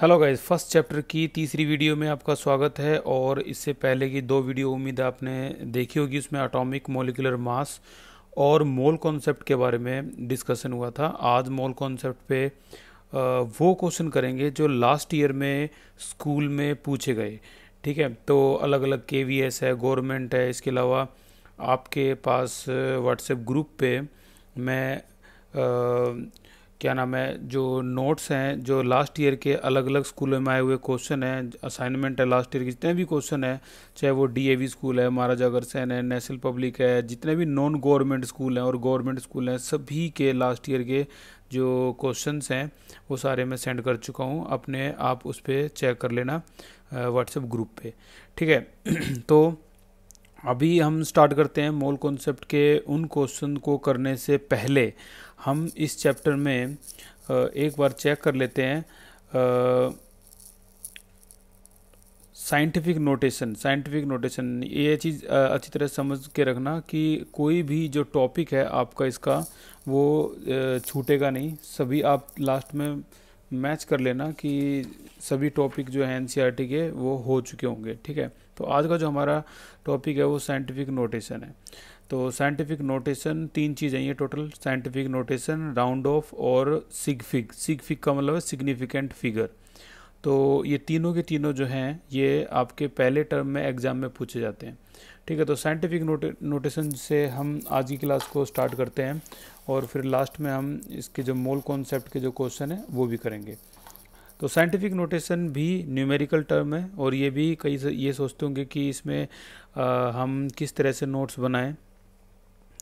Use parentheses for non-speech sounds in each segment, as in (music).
hello guys first chapter की तीसरी video में आपका स्वागत है और इससे पहले की दो वीडियो उम्मीद आपने देखी होगी उसमें अटोमिक मोलिकुलर मास और मोल कॉन्सेप्ट के बारे में डिस्कशन हुआ था आज मोल कॉन्सेप्ट पे वो क्वेश्चन करेंगे जो लास्ट ईयर में स्कूल में पूछे गए ठीक है तो अलग अलग के वी एस है गवर्नमेंट है इसके अलावा आपके पास व्हाट्सएप ग्रुप पे मैं आ, क्या नाम है जो नोट्स हैं जो लास्ट ईयर के अलग अलग स्कूलों में आए हुए क्वेश्चन हैं असाइनमेंट है लास्ट ईयर के जितने भी क्वेश्चन हैं चाहे वो डीएवी स्कूल है महाराजा अगरसेन है नेशनल पब्लिक है जितने भी नॉन गवर्नमेंट स्कूल हैं और गवर्नमेंट स्कूल हैं सभी के लास्ट ईयर के जो क्वेश्चन हैं वो सारे मैं सेंड कर चुका हूँ अपने आप उस पर चेक कर लेना व्हाट्सएप ग्रुप पे ठीक है (clears throat) तो अभी हम स्टार्ट करते हैं मोल कॉन्सेप्ट के उन क्वेश्चन को करने से पहले हम इस चैप्टर में एक बार चेक कर लेते हैं साइंटिफिक नोटेशन साइंटिफिक नोटेशन ये चीज़ अच्छी तरह समझ के रखना कि कोई भी जो टॉपिक है आपका इसका वो छूटेगा नहीं सभी आप लास्ट में मैच कर लेना कि सभी टॉपिक जो है एन के वो हो चुके होंगे ठीक है तो आज का जो हमारा टॉपिक है वो साइंटिफिक नोटेशन है तो साइंटिफिक नोटेशन तीन चीज़ें ये total scientific notation round off और सिगफिक सिगफिक का मतलब है सिग्निफिकेंट फिगर तो ये तीनों के तीनों जो हैं ये आपके पहले टर्म में एग्ज़ाम में पूछे जाते हैं ठीक है तो साइंटिफिक नोटे नोटेशन से हम आज की क्लास को स्टार्ट करते हैं और फिर लास्ट में हम इसके जो मोल कॉन्सेप्ट के जो क्वेश्चन हैं वो भी करेंगे तो साइंटिफिक नोटेशन भी न्यूमेरिकल टर्म है और ये भी कई ये सोचते होंगे कि इसमें आ, हम किस तरह से नोट्स बनाएं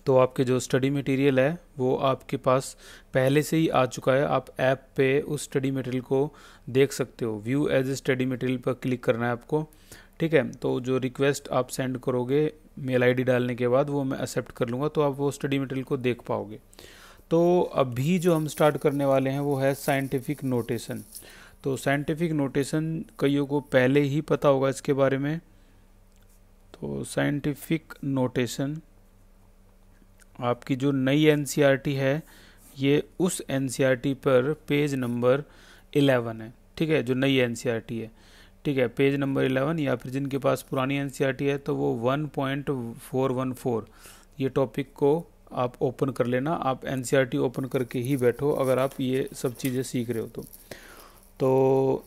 तो आपके जो स्टडी मटेरियल है वो आपके पास पहले से ही आ चुका है आप ऐप पे उस स्टडी मटेरियल को देख सकते हो view as a study material पर क्लिक करना है आपको ठीक है तो जो रिक्वेस्ट आप सेंड करोगे मेल आईडी डालने के बाद वो मैं एक्सेप्ट कर लूँगा तो आप वो स्टडी मटेरियल को देख पाओगे तो अभी जो हम स्टार्ट करने वाले हैं वो है साइंटिफिक नोटेशन तो साइंटिफिक नोटेशन कईयों को पहले ही पता होगा इसके बारे में तो साइंटिफिक नोटेशन आपकी जो नई एन e है ये उस एन e पर पेज नंबर इलेवन है ठीक है जो नई एन e है ठीक है पेज नंबर इलेवन या फिर जिनके पास पुरानी एन है तो वो one point four one four ये टॉपिक को आप ओपन कर लेना आप एन ओपन करके ही बैठो अगर आप ये सब चीज़ें सीख रहे हो तो तो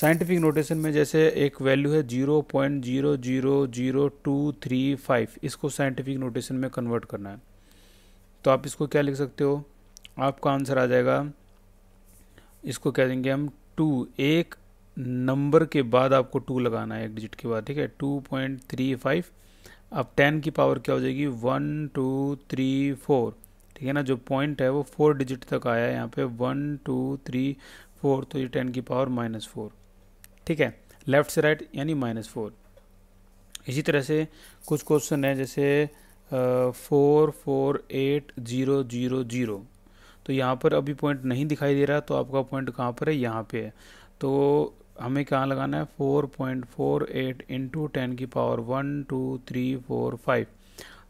साइंटिफिक नोटेशन में जैसे एक वैल्यू है zero point zero zero zero two three five इसको साइंटिफिक नोटेशन में कन्वर्ट करना है तो आप इसको क्या लिख सकते हो आपका आंसर आ जाएगा इसको कह देंगे हम टू एक नंबर के बाद आपको टू लगाना है एक डिजिट के बाद ठीक है टू पॉइंट थ्री फाइव अब टेन की पावर क्या हो जाएगी वन टू थ्री फोर ठीक है ना जो पॉइंट है वो फोर डिजिट तक आया है यहाँ पे वन टू थ्री फोर तो ये टेन की पावर माइनस फोर ठीक है लेफ्ट से राइट यानी माइनस फोर इसी तरह से कुछ क्वेश्चन है जैसे four four eight zero zero zero तो यहाँ पर अभी पॉइंट नहीं दिखाई दे रहा तो आपका पॉइंट कहाँ पर है यहाँ पे है तो हमें कहाँ लगाना है four point four eight into ten की power one two three four five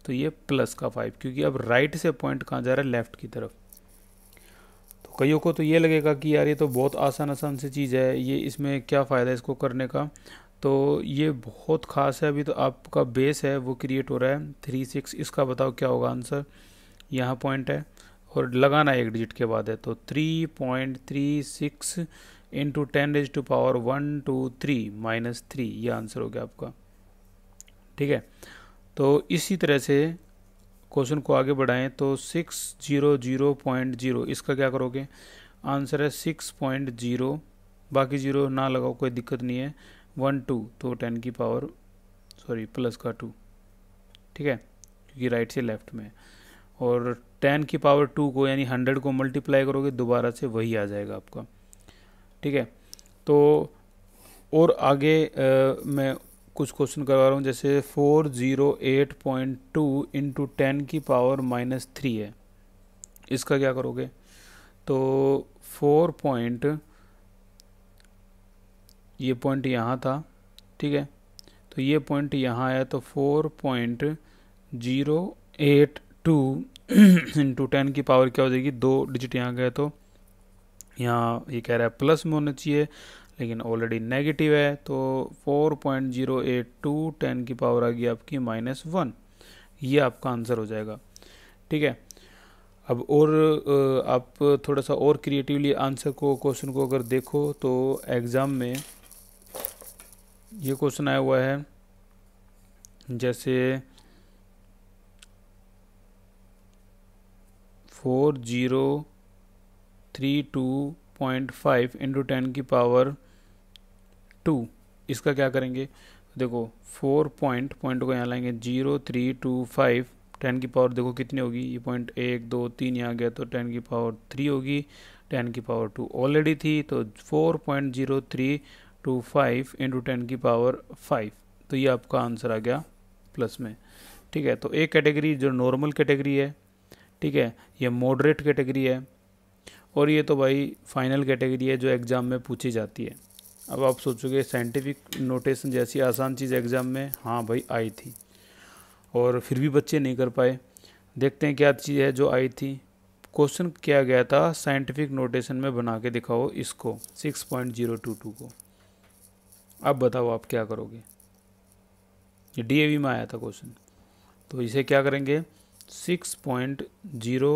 तो ये प्लस का फाइव क्योंकि अब राइट से पॉइंट कहाँ जा रहा है लेफ़्ट की तरफ तो कईयों को तो ये लगेगा कि यार ये तो बहुत आसान आसान सी चीज़ है ये इसमें क्या फ़ायदा है इसको करने का तो ये बहुत ख़ास है अभी तो आपका बेस है वो क्रिएट हो रहा है थ्री सिक्स इसका बताओ क्या होगा आंसर यहाँ पॉइंट है और लगाना एक डिजिट के बाद है तो three point three six into ten raise to power one two three minus three ये आंसर हो गया आपका ठीक है तो इसी तरह से क्वेश्चन को आगे बढ़ाएं तो six zero zero point zero इसका क्या करोगे आंसर है सिक्स पॉइंट जीरो बाकी जीरो ना लगाओ कोई दिक्कत नहीं है वन टू तो टेन की पावर सॉरी प्लस का टू ठीक है क्योंकि राइट से लेफ्ट में और टेन की पावर टू को यानी हंड्रेड को मल्टीप्लाई करोगे दोबारा से वही आ जाएगा आपका ठीक है तो और आगे आ, मैं कुछ क्वेश्चन करवा रहा हूँ जैसे four zero eight point two into ten की पावर माइनस थ्री है इसका क्या करोगे तो फोर पॉइंट ये पॉइंट यहाँ था ठीक है तो ये पॉइंट यहाँ आया तो four point zero eight two into ten की पावर क्या हो जाएगी दो डिजिट यहाँ गए तो यहाँ ये यह कह रहा है प्लस में होना चाहिए लेकिन ऑलरेडी नेगेटिव है तो four point zero eight two ten की पावर आ गई आपकी माइनस वन ये आपका आंसर हो जाएगा ठीक है अब और आप थोड़ा सा और क्रिएटिवली आंसर को क्वेश्चन को अगर देखो तो एग्ज़ाम में ये क्वेश्चन आया हुआ है जैसे four zero three two point five into ten की पावर टू इसका क्या करेंगे देखो फोर पॉइंट पॉइंट को यहाँ लाएंगे zero three two five ten की पावर देखो कितनी होगी ये पॉइंट एक दो तीन यहाँ गया तो टेन की पावर थ्री होगी टेन की पावर टू ऑलरेडी थी तो four point zero three two five into ten की पावर फाइव तो ये आपका आंसर आ गया प्लस में ठीक है तो एक कैटेगरी जो नॉर्मल कैटेगरी है ठीक है ये मॉडरेट कैटेगरी है और ये तो भाई फाइनल कैटेगरी है जो एग्ज़ाम में पूछी जाती है अब आप सोचोगे साइंटिफिक नोटेशन जैसी आसान चीज़ एग्ज़ाम में हाँ भाई आई थी और फिर भी बच्चे नहीं कर पाए देखते हैं क्या चीज़ है जो आई थी क्वेश्चन किया गया था साइंटिफिक नोटेशन में बना के दिखाओ इसको six point zero two two को अब बताओ आप क्या करोगे ये वी में आया था क्वेश्चन तो इसे क्या करेंगे six point zero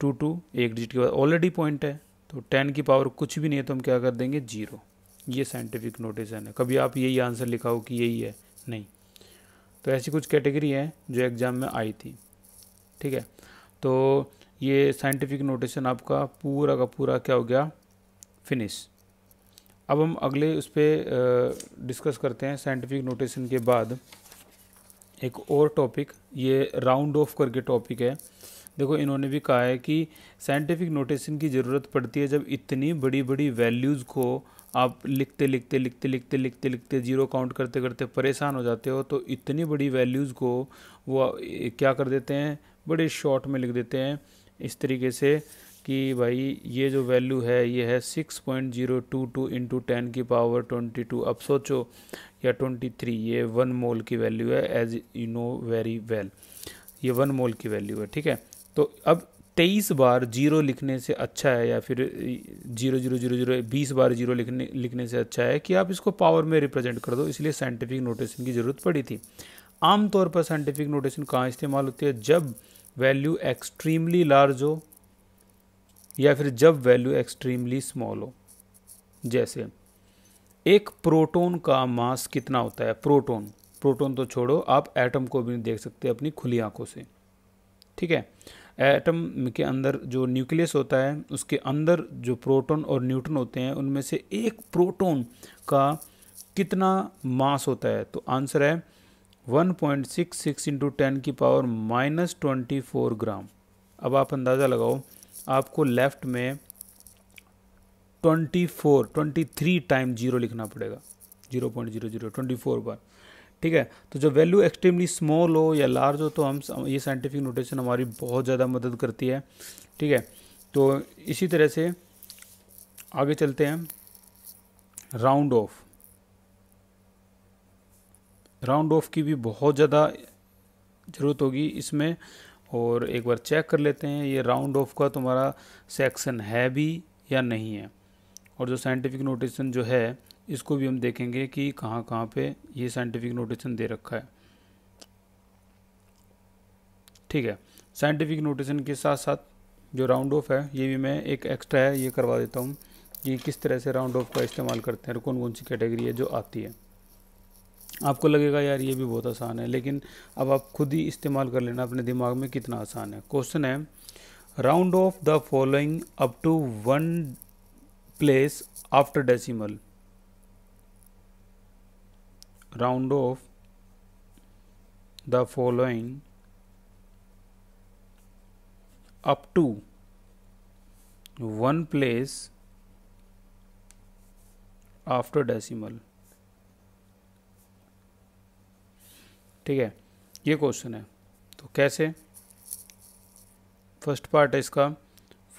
two two एक डिजिट के बाद ऑलरेडी पॉइंट है तो टेन की पावर कुछ भी नहीं है तो हम क्या कर देंगे जीरो ये साइंटिफिक नोटेशन है कभी आप यही आंसर लिखाओ कि यही है नहीं तो ऐसी कुछ कैटेगरी हैं जो एग्ज़ाम में आई थी ठीक है तो ये साइंटिफिक नोटेशन आपका पूरा का पूरा क्या हो गया फिनिश अब हम अगले उस पर डिस्कस करते हैं साइंटिफिक नोटेशन के बाद एक और टॉपिक ये राउंड ऑफ करके टॉपिक है देखो इन्होंने भी कहा है कि साइंटिफिक नोटेशन की ज़रूरत पड़ती है जब इतनी बड़ी बड़ी वैल्यूज़ को आप लिखते लिखते लिखते लिखते लिखते लिखते जीरो काउंट करते करते परेशान हो जाते हो तो इतनी बड़ी वैल्यूज़ को वो क्या कर देते हैं बड़े शॉर्ट में लिख देते हैं इस तरीके से कि भाई ये जो वैल्यू है ये है six point zero two two into ten की पावर ट्वेंटी टू अब सोचो या ट्वेंटी थ्री ये वन मोल की वैल्यू है as you know very well ये वन मोल की वैल्यू है ठीक है तो अब तेईस बार जीरो लिखने से अच्छा है या फिर जीरो जीरो जीरो जीरो बीस बार जीरो लिखने लिखने से अच्छा है कि आप इसको पावर में रिप्रेजेंट कर दो इसलिए साइंटिफिक नोटेशन की ज़रूरत पड़ी थी आमतौर पर साइंटिफिक नोटेशन कहाँ इस्तेमाल होती है जब वैल्यू एक्सट्रीमली लार्ज हो या फिर जब वैल्यू एक्सट्रीमली स्मॉल हो जैसे एक प्रोटॉन का मास कितना होता है प्रोटॉन प्रोटॉन तो छोड़ो आप एटम को भी नहीं देख सकते अपनी खुली आंखों से ठीक है एटम के अंदर जो न्यूक्लियस होता है उसके अंदर जो प्रोटॉन और न्यूट्रॉन होते हैं उनमें से एक प्रोटॉन का कितना मास होता है तो आंसर है 1.66 point six six into ten की power minus twenty four gram अब आप अंदाज़ा लगाओ आपको लेफ्ट में 24 23 टाइम जीरो लिखना पड़ेगा 0.00 24 बार ठीक है तो जब वैल्यू एक्सट्रीमली स्मॉल हो या लार्ज हो तो हम ये साइंटिफिक नोटेशन हमारी बहुत ज़्यादा मदद करती है ठीक है तो इसी तरह से आगे चलते हैं राउंड ऑफ राउंड ऑफ की भी बहुत ज़्यादा ज़रूरत होगी इसमें और एक बार चेक कर लेते हैं ये राउंड ऑफ का तुम्हारा सेक्शन है भी या नहीं है और जो साइंटिफिक नोटेशन जो है इसको भी हम देखेंगे कि कहाँ कहाँ पे ये साइंटिफिक नोटेशन दे रखा है ठीक है साइंटिफिक नोटेशन के साथ साथ जो राउंड ऑफ है ये भी मैं एक एक्स्ट्रा है ये करवा देता हूँ कि किस तरह से राउंड ऑफ का इस्तेमाल करते हैं और कौन कौन सी कैटेगरी है जो आती है आपको लगेगा यार ये भी बहुत आसान है लेकिन अब आप खुद ही इस्तेमाल कर लेना अपने दिमाग में कितना आसान है क्वेश्चन है round off the following up to one place after decimal round off the following up to one place after decimal ठीक है ये क्वेश्चन है तो कैसे फर्स्ट पार्ट है इसका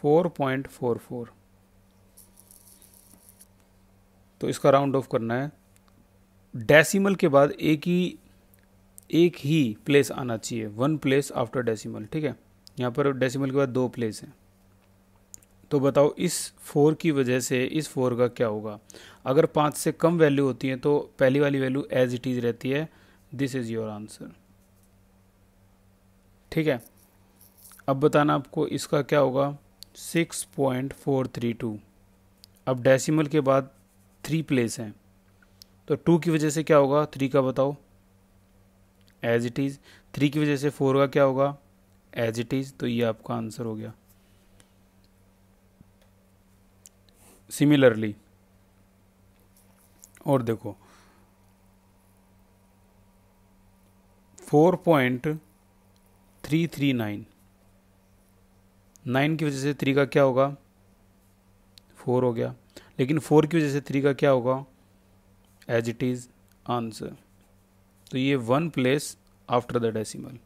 4.44 तो इसका राउंड ऑफ करना है डेसिमल के बाद एक ही एक ही प्लेस आना चाहिए वन प्लेस आफ्टर डेसिमल ठीक है यहाँ पर डेसिमल के बाद दो प्लेस हैं तो बताओ इस फोर की वजह से इस फोर का क्या होगा अगर पाँच से कम वैल्यू होती है तो पहली वाली वैल्यू एज इट इज़ रहती है दिस इज़ योर आंसर ठीक है अब बताना आपको इसका क्या होगा six point four three two अब डेसिमल के बाद थ्री प्लेस हैं तो टू की वजह से क्या होगा थ्री का बताओ एज इट इज़ थ्री की वजह से फोर का क्या होगा एज इट इज़ तो ये आपका आंसर हो गया सिमिलरली और देखो four point three three nine nine की वजह से थ्री का क्या होगा फोर हो गया लेकिन फोर की वजह से थ्री का क्या होगा एज इट इज़ आंसर तो ये one place after the decimal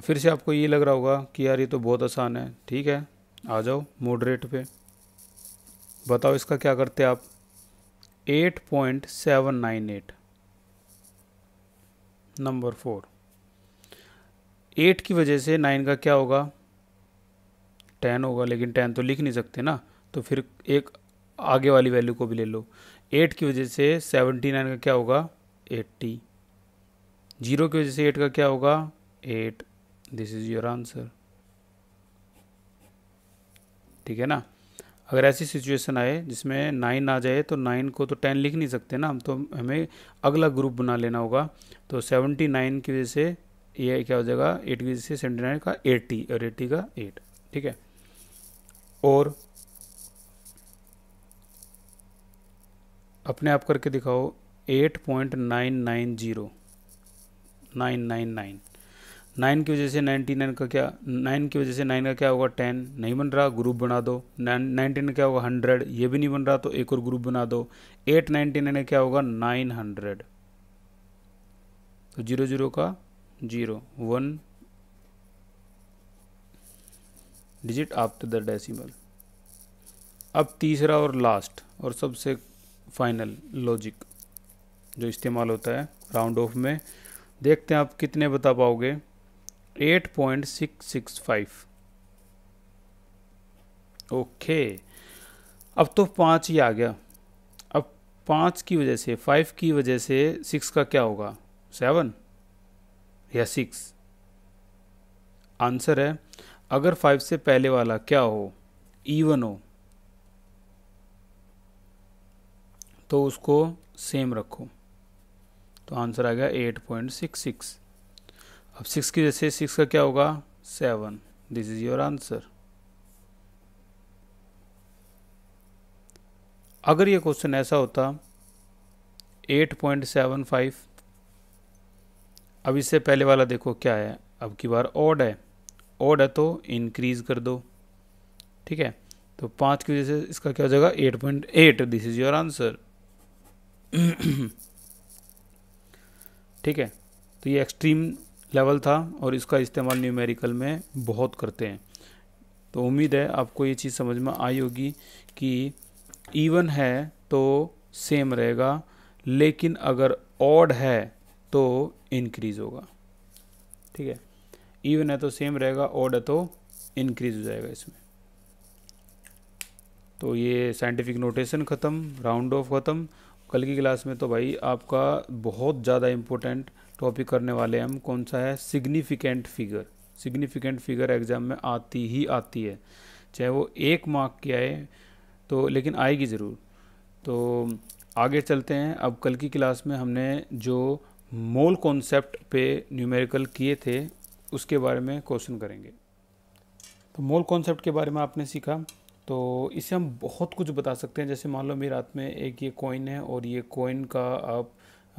फिर से आपको ये लग रहा होगा कि यार ये तो बहुत आसान है ठीक है आ जाओ मोडरेट पे बताओ इसका क्या करते आप eight point seven nine eight number four eight की वजह से नाइन का क्या होगा टेन होगा लेकिन टेन तो लिख नहीं सकते ना तो फिर एक आगे वाली वैल्यू को भी ले लो एट की वजह से सेवेंटी नाइन का क्या होगा एट्टी जीरो की वजह से एट का क्या होगा eight this is your answer ठीक है ना अगर ऐसी सिचुएशन आए जिसमें नाइन आ जाए तो नाइन को तो टेन लिख नहीं सकते ना हम तो हमें अगला ग्रुप बना लेना होगा तो सेवेंटी नाइन की वजह से ये क्या हो जाएगा एट की वजह से सेवेंटी नाइन का एट्टी और एट्टी का एट ठीक है और अपने आप करके दिखाओ eight point nine nine zero nine nine nine nine की वजह से नाइन्टी नाइन का क्या नाइन की वजह से नाइन का क्या होगा टेन नहीं बन रहा ग्रुप बना दो नाइनटीन का क्या होगा हंड्रेड ये भी नहीं बन रहा तो एक और ग्रुप बना दो एट नाइनटी नाइन का क्या होगा नाइन हंड्रेड तो जीरो जीरो का zero one digit after the decimal अब तीसरा और लास्ट और सबसे फाइनल लॉजिक जो इस्तेमाल होता है राउंड ऑफ में देखते हैं आप कितने बता पाओगे eight point six six five okay अब तो पाँच ही आ गया अब पाँच की वजह से फाइव की वजह से सिक्स का क्या होगा सेवन या सिक्स आंसर है अगर फाइव से पहले वाला क्या हो इवन हो तो उसको सेम रखो तो आंसर आ गया एट पॉइंट सिक्स सिक्स अब सिक्स की जैसे सिक्स का क्या होगा seven this is your answer अगर ये क्वेश्चन ऐसा होता एट पॉइंट सेवन फाइव अब इससे पहले वाला देखो क्या है अब की बार ऑड है ऑड है तो इंक्रीज कर दो ठीक है तो पाँच की वजह से इसका क्या हो जाएगा eight point eight this is your answer ठीक है तो ये एक्सट्रीम लेवल था और इसका इस्तेमाल न्यूमेरिकल में बहुत करते हैं तो उम्मीद है आपको ये चीज़ समझ में आई होगी कि इवन है तो सेम रहेगा लेकिन अगर ऑड है तो इंक्रीज होगा ठीक है इवन है तो सेम रहेगा ऑड है तो इंक्रीज हो जाएगा इसमें तो ये साइंटिफिक नोटेशन ख़त्म राउंड ऑफ ख़त्म कल की क्लास में तो भाई आपका बहुत ज़्यादा इम्पोर्टेंट टॉपिक करने वाले हम कौन सा है significant figure significant figure exam में आती ही आती है चाहे वो एक मार्क की आए तो लेकिन आएगी ज़रूर तो आगे चलते हैं अब कल की क्लास में हमने जो मोल कॉन्सेप्ट पे न्यूमेरिकल किए थे उसके बारे में क्वेश्चन करेंगे तो मोल कॉन्सेप्ट के बारे में आपने सीखा तो इससे हम बहुत कुछ बता सकते हैं जैसे मान लो मेरे हाथ में एक ये कॉइन है और ये कॉइन का आप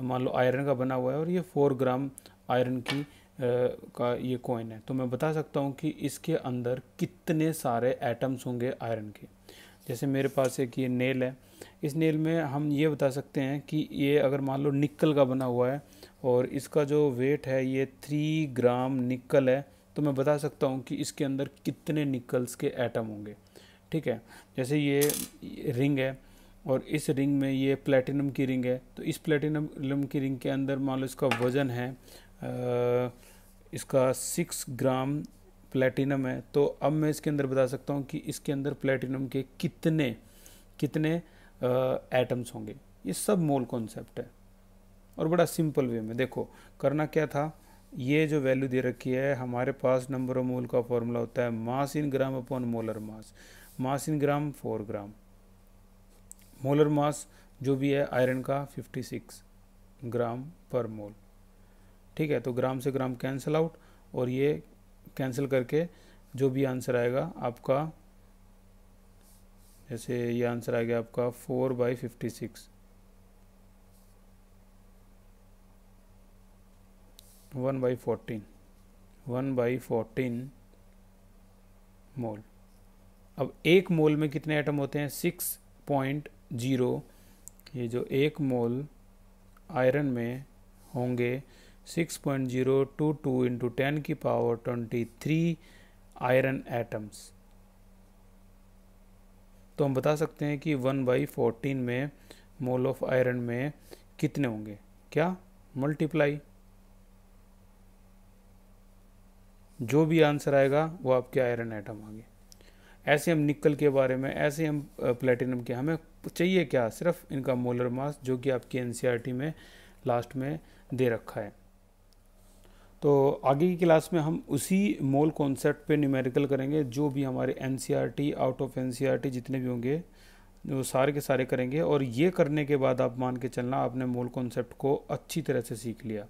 मान लो आयरन का बना हुआ है और ये फोर ग्राम आयरन की आ, का ये कॉइन है तो मैं बता सकता हूँ कि इसके अंदर कितने सारे एटम्स होंगे आयरन के जैसे मेरे पास एक ये नेल है इस नेल में हम ये बता सकते हैं कि ये अगर मान लो निकल का बना हुआ है और इसका जो वेट है ये थ्री ग्राम निकल है तो मैं बता सकता हूँ कि इसके अंदर कितने निकल्स के एटम होंगे ठीक है जैसे ये रिंग है और इस रिंग में ये प्लेटिनम की रिंग है तो इस प्लेटिनम की रिंग के अंदर मान लो इसका वज़न है आ, इसका सिक्स ग्राम प्लेटिनम है तो अब मैं इसके अंदर बता सकता हूँ कि इसके अंदर प्लेटिनम के कितने कितने एटम्स होंगे ये सब मोल कॉन्सेप्ट है और बड़ा सिंपल वे में देखो करना क्या था ये जो वैल्यू दे रखी है हमारे पास नंबर ऑफ मोल का फॉर्मूला होता है mass in gram upon molar mass mass in gram four gram molar mass जो भी है आयरन का 56 ग्राम पर मोल ठीक है तो ग्राम से ग्राम कैंसिल आउट और ये कैंसिल करके जो भी आंसर आएगा आपका जैसे ये आंसर आ गया आपका four by fifty six one by fourteen one by fourteen mole अब एक मोल में कितने एटम होते हैं सिक्स पॉइंट ज़ीरो ये जो एक मोल आयरन में होंगे six point zero two two into ten की power twenty three iron atoms तो हम बता सकते हैं कि वन बाई फोर्टीन में मोल ऑफ आयरन में कितने होंगे क्या मल्टीप्लाई जो भी आंसर आएगा वो आपके आयरन एटम आगे ऐसे हम निकल के बारे में ऐसे हम प्लेटिनम के हमें चाहिए क्या सिर्फ इनका मोलर मास जो कि आपकी एन e में लास्ट में दे रखा है तो आगे की क्लास में हम उसी मोल कॉन्सेप्ट पे न्यूमेरिकल करेंगे जो भी हमारे एन आउट ऑफ एन जितने भी होंगे वो सारे के सारे करेंगे और ये करने के बाद आप मान के चलना आपने मोल कॉन्सेप्ट को अच्छी तरह से सीख लिया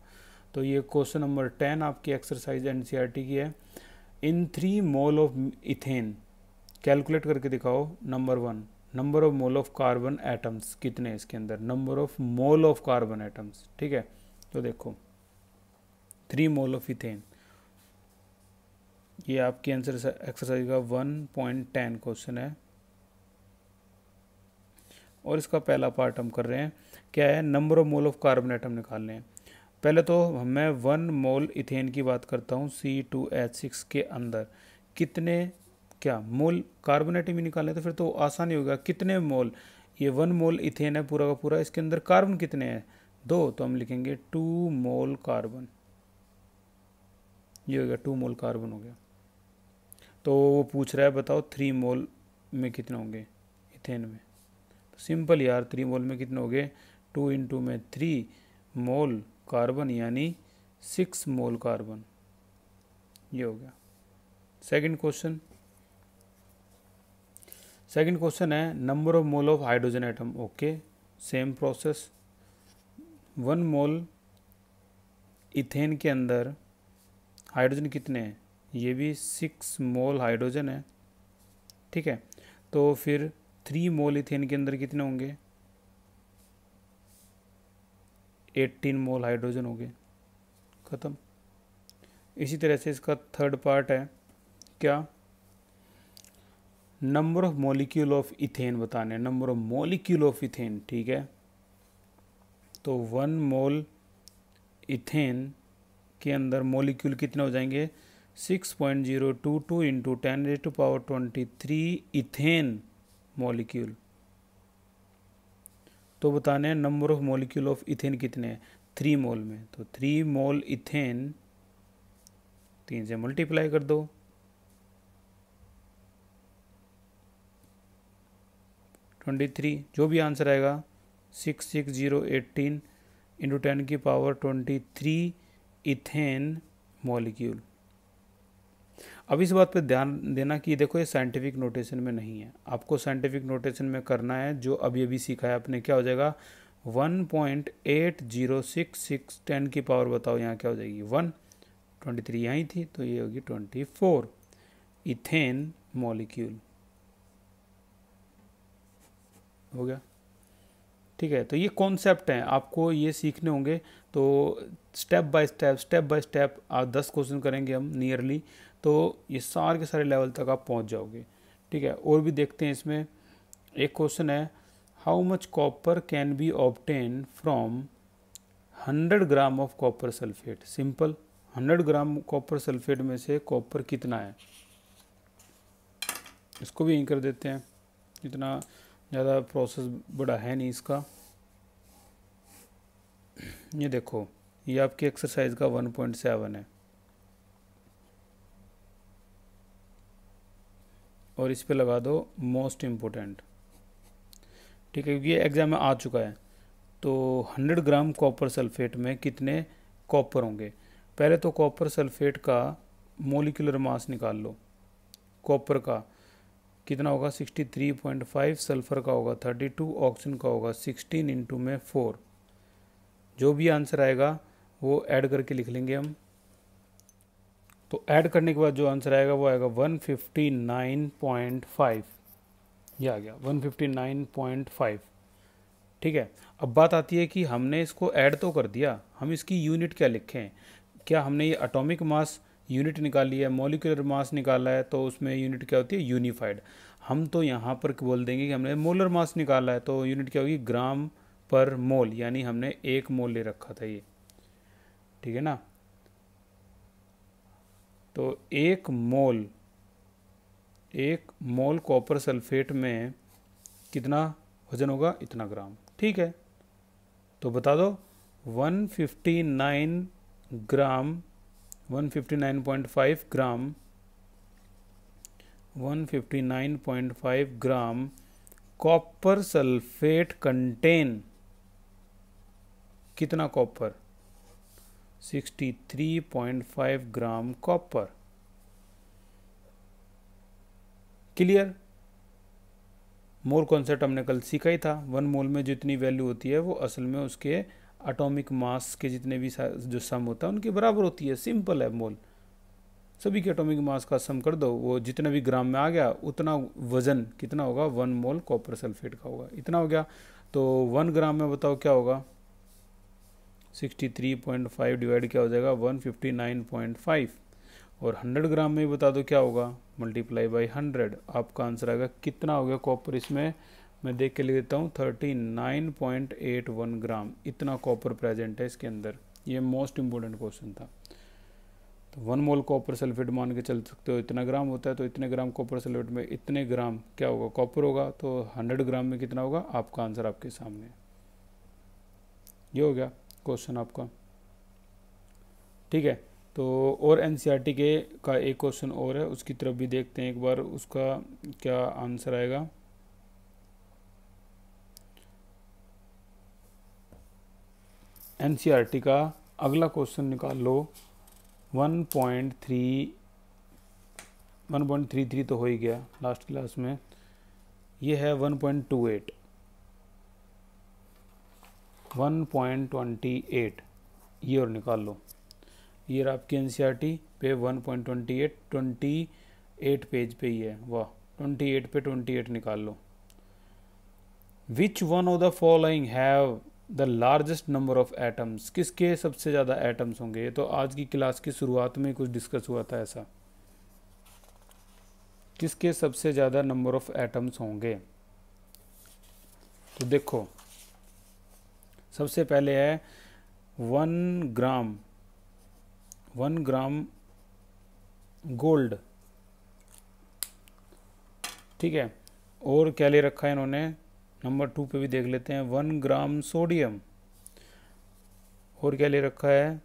तो ये क्वेश्चन नंबर टेन आपकी एक्सरसाइज एन e की है in three mole of ethane calculate करके दिखाओ number one number of mole of carbon atoms कितने इसके अंदर number of mole of carbon atoms ठीक है तो देखो थ्री मोल ऑफ इथेन ये आपकी आंसर एक्सरसाइज का वन पॉइंट टेन क्वेश्चन है और इसका पहला पार्ट हम कर रहे हैं क्या है number of mole of carbon atom निकालने हैं पहले तो मैं वन मोल इथेन की बात करता हूँ सी टू एच सिक्स के अंदर कितने क्या मोल कार्बोनेट में निकालें तो फिर तो आसानी होगा कितने मोल ये वन मोल इथेन है पूरा का पूरा इसके अंदर कार्बन कितने हैं दो तो हम लिखेंगे टू मोल कार्बन ये हो गया टू मोल कार्बन हो गया तो वो पूछ रहा है बताओ थ्री मोल में कितने होंगे इथेन में तो सिंपल यार थ्री मोल में कितने हो गए टू इन टू में थ्री मोल कार्बन यानी सिक्स मोल कार्बन ये हो गया सेकंड क्वेश्चन सेकंड क्वेश्चन है number of mole of hydrogen atom okay same process one mole ethane के अंदर हाइड्रोजन कितने हैं ये भी सिक्स मोल हाइड्रोजन है ठीक है तो फिर थ्री मोल इथेन के अंदर कितने होंगे एट्टीन मोल हाइड्रोजन होंगे ख़त्म इसी तरह से इसका थर्ड पार्ट है क्या number of molecule of ethane बताने number of molecule of ethane ठीक है तो वन मोल इथेन के अंदर मॉलिक्यूल कितने हो जाएंगे six point zero two two into ten raise to power twenty three ethane molecule तो बताने number of molecule of ethane कितने हैं थ्री मोल में तो थ्री मोल इथेन तीन से मल्टीप्लाई कर दो ट्वेंटी थ्री जो भी आंसर आएगा six six zero eighteen into ten की power twenty three ethane molecule अब इस बात पर ध्यान देना कि देखो ये साइंटिफिक नोटेशन में नहीं है आपको साइंटिफिक नोटेशन में करना है जो अभी अभी सीखा है आपने क्या हो जाएगा one point eight zero six six ten की पावर बताओ यहाँ क्या हो जाएगी वन ट्वेंटी थ्री यहाँ ही थी तो ये होगी ट्वेंटी फोर इथेन मॉलिक्यूल हो गया ठीक है तो ये कॉन्सेप्ट हैं आपको ये सीखने होंगे तो step by step step by step आप दस क्वेश्चन करेंगे हम नियरली तो ये सारे के सारे लेवल तक आप पहुंच जाओगे ठीक है और भी देखते हैं इसमें एक क्वेश्चन है how much copper can be obtain from hundred gram of copper sulphate simple hundred gram copper sulphate में से कॉपर कितना है इसको भी यहीं कर देते हैं इतना ज़्यादा प्रोसेस बड़ा है नहीं इसका ये देखो ये आपकी एक्सरसाइज का वन पॉइंट सेवन है और इस पे लगा दो मोस्ट इम्पोर्टेंट ठीक है ये एग्ज़ाम में आ चुका है तो हंड्रेड ग्राम कॉपर सल्फेट में कितने कॉपर होंगे पहले तो कॉपर सल्फेट का मोलिकुलर मास निकाल लो कॉपर का कितना होगा 63.5 सल्फर का होगा 32 ऑक्सीजन का होगा 16 इंटू में फोर जो भी आंसर आएगा वो ऐड करके लिख लेंगे हम तो ऐड करने के बाद जो आंसर आएगा वो आएगा 159.5 ये आ गया 159.5 ठीक है अब बात आती है कि हमने इसको ऐड तो कर दिया हम इसकी यूनिट क्या लिखें क्या हमने ये अटोमिक मास यूनिट निकाली है मोलिकुलर मास निकाला है तो उसमें यूनिट क्या होती है यूनिफाइड हम तो यहाँ पर बोल देंगे कि हमने मोलर मास निकाला है तो यूनिट क्या होगी ग्राम पर मोल यानी हमने एक मोल ले रखा था ये ठीक है ना तो एक मोल एक मोल कॉपर सल्फेट में कितना वजन होगा इतना ग्राम ठीक है तो बता दो 159 gram 159.5 gram 159.5 gram copper sulphate contain कितना copper 63.5 gram copper clear more concept हमने कल सीखा ही था वन मोल में जितनी वैल्यू होती है वो असल में उसके एटॉमिक मास के जितने भी जो सम होता है उनके बराबर होती है सिंपल है मोल सभी के एटॉमिक मास का सम कर दो वो जितना भी ग्राम में आ गया उतना वजन कितना होगा वन मोल कॉपर सल्फेट का होगा इतना हो गया तो वन ग्राम में बताओ क्या होगा 63.5 डिवाइड क्या हो जाएगा 159.5 और 100 ग्राम में बता दो क्या होगा मल्टीप्लाई बाई 100 आपका आंसर आएगा कितना हो गया कॉपर इसमें मैं देख के लिख देता हूँ thirty nine point eight one gram इतना कॉपर प्रेजेंट है इसके अंदर ये मोस्ट इम्पोर्टेंट क्वेश्चन था तो वन मोल कॉपर सल्फेट मान के चल सकते हो इतना ग्राम होता है तो इतने ग्राम कॉपर सल्फेट में इतने ग्राम क्या होगा कॉपर होगा तो हंड्रेड ग्राम में कितना होगा आपका आंसर आपके सामने ये हो गया क्वेश्चन आपका ठीक है तो और एन e के का एक क्वेश्चन और है उसकी तरफ भी देखते हैं एक बार उसका क्या आंसर आएगा एन का अगला क्वेश्चन निकाल लो 1.3 1.33 तो हो ही गया लास्ट क्लास में ये है 1.28 1.28 ये और निकाल लो ये आपकी एन पे 1.28 एट पेज पे ही है वाह 28 पे 28 निकाल लो which one of the following have the largest number of atoms किसके सबसे ज़्यादा एटम्स होंगे तो आज की क्लास की शुरुआत में कुछ डिस्कस हुआ था ऐसा किसके सबसे ज़्यादा नंबर ऑफ एटम्स होंगे तो देखो सबसे पहले है one gram one gram gold ठीक है और क्या ले रखा है इन्होंने नंबर टू पे भी देख लेते हैं वन ग्राम सोडियम और क्या ले रखा है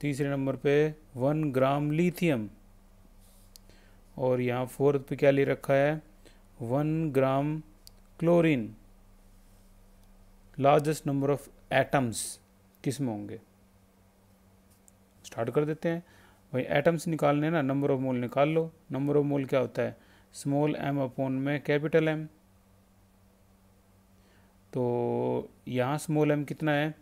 तीसरे नंबर पे वन ग्राम लिथियम और यहाँ फोर्थ पे क्या ले रखा है one gram chlorine largest number of atoms किस में होंगे स्टार्ट कर देते हैं भाई एटम्स निकालने ना नंबर ऑफ मोल निकाल लो नंबर ऑफ मोल क्या होता है स्मॉल एम अपॉन में कैपिटल एम तो यहाँ स्मॉल एम कितना है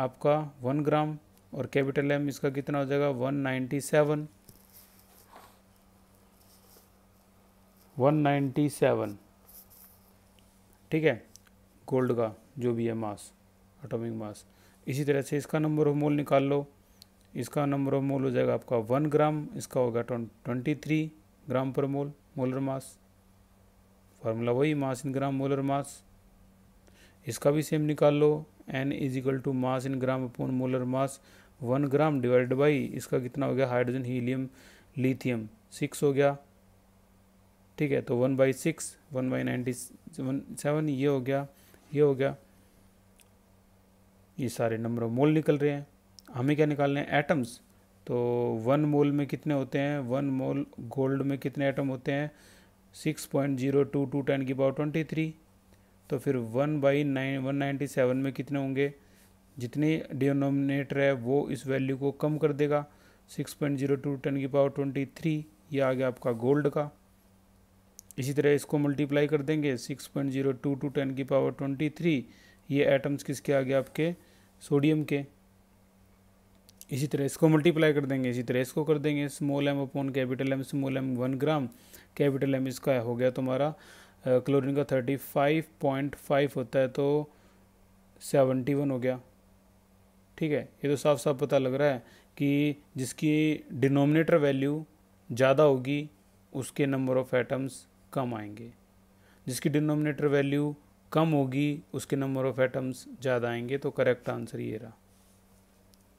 आपका वन ग्राम और कैपिटल एम इसका कितना हो जाएगा one ninety seven one ninety seven ठीक है गोल्ड का जो भी है मास एटॉमिक मास इसी तरह से इसका नंबर ऑफ मोल निकाल लो इसका नंबर ऑफ मोल हो जाएगा आपका वन ग्राम इसका होगा ट्वेंटी थ्री ग्राम पर मोल मोलर मास फार्मूला वही मास इन ग्राम मोलर मास इसका भी सेम निकाल लो N is equal to mass in gram upon molar mass one gram divide by इसका कितना हो गया हाइड्रोजन हीलियम लिथियम सिक्स हो गया ठीक है तो one by six one by ninety one seven ये हो गया ये हो गया ये सारे नंबर ऑफ मोल निकल रहे हैं हमें क्या निकालने हैं एटम्स तो वन मोल में कितने होते हैं वन मोल गोल्ड में कितने एटम होते हैं six point zero two two ten की पावर ट्वेंटी थ्री तो फिर one by nine one ninety seven में कितने होंगे जितने डिनोमिनेटर है वो इस वैल्यू को कम कर देगा six point zero two ten की पावर ट्वेंटी थ्री ये आ गया आपका गोल्ड का इसी तरह इसको मल्टीप्लाई कर देंगे six point zero two two ten की पावर ट्वेंटी थ्री ये एटम्स किसके आ गए आपके सोडियम के इसी तरह इसको मल्टीप्लाई कर देंगे इसी तरह इसको कर देंगे small M upon capital M small M one gram capital M इसका हो गया तुम्हारा क्लोरीन का थर्टी फाइव पॉइंट फाइव होता है तो सेवेंटी वन हो गया ठीक है ये तो साफ साफ पता लग रहा है कि जिसकी डिनोमिनेटर वैल्यू ज़्यादा होगी उसके नंबर ऑफ़ एटम्स कम आएंगे जिसकी डिनोमिनेटर वैल्यू कम होगी उसके नंबर ऑफ़ एटम्स ज़्यादा आएंगे तो करेक्ट आंसर ये रहा